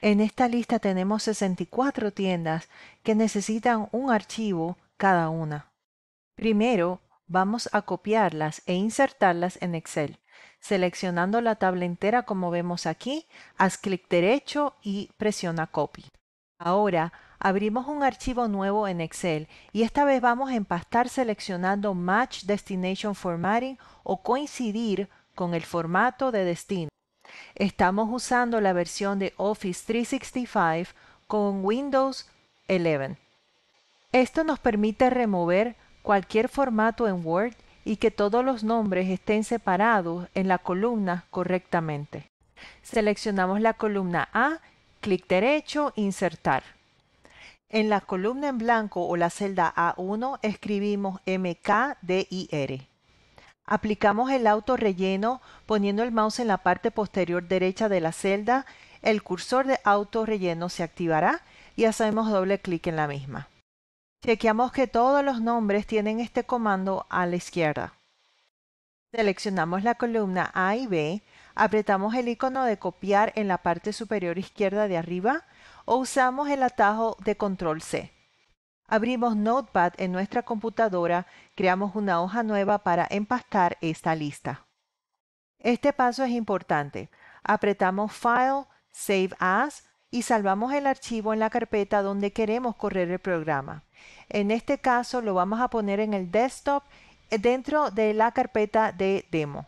En esta lista tenemos 64 tiendas que necesitan un archivo cada una. Primero, vamos a copiarlas e insertarlas en Excel. Seleccionando la tabla entera como vemos aquí, haz clic derecho y presiona Copy. Ahora, abrimos un archivo nuevo en Excel y esta vez vamos a empastar seleccionando Match Destination Formatting o coincidir con el formato de destino. Estamos usando la versión de Office 365 con Windows 11. Esto nos permite remover cualquier formato en Word y que todos los nombres estén separados en la columna correctamente. Seleccionamos la columna A, clic derecho, insertar. En la columna en blanco o la celda A1 escribimos MKDIR. Aplicamos el auto relleno poniendo el mouse en la parte posterior derecha de la celda. El cursor de auto relleno se activará y hacemos doble clic en la misma. Chequeamos que todos los nombres tienen este comando a la izquierda. Seleccionamos la columna A y B, apretamos el icono de copiar en la parte superior izquierda de arriba o usamos el atajo de control C. Abrimos Notepad en nuestra computadora, creamos una hoja nueva para empastar esta lista. Este paso es importante. Apretamos File, Save As y salvamos el archivo en la carpeta donde queremos correr el programa. En este caso lo vamos a poner en el desktop eh, dentro de la carpeta de demo.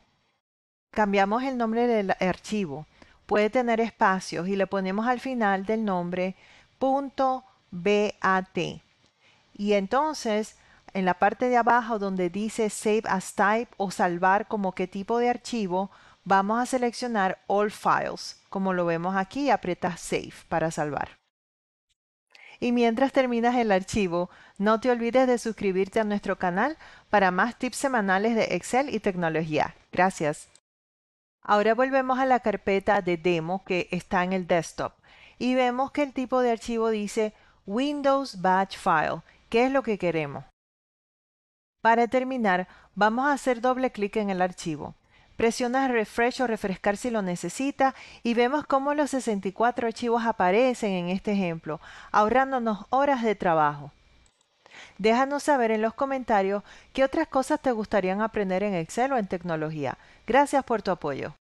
Cambiamos el nombre del archivo. Puede tener espacios y le ponemos al final del nombre .bat. Y entonces, en la parte de abajo donde dice Save as Type o salvar como qué tipo de archivo, vamos a seleccionar All Files, como lo vemos aquí, aprieta Save para salvar. Y mientras terminas el archivo, no te olvides de suscribirte a nuestro canal para más tips semanales de Excel y tecnología. Gracias. Ahora volvemos a la carpeta de demo que está en el desktop y vemos que el tipo de archivo dice Windows Batch File qué es lo que queremos. Para terminar, vamos a hacer doble clic en el archivo. presionar Refresh o Refrescar si lo necesita y vemos cómo los 64 archivos aparecen en este ejemplo, ahorrándonos horas de trabajo. Déjanos saber en los comentarios qué otras cosas te gustarían aprender en Excel o en tecnología. Gracias por tu apoyo.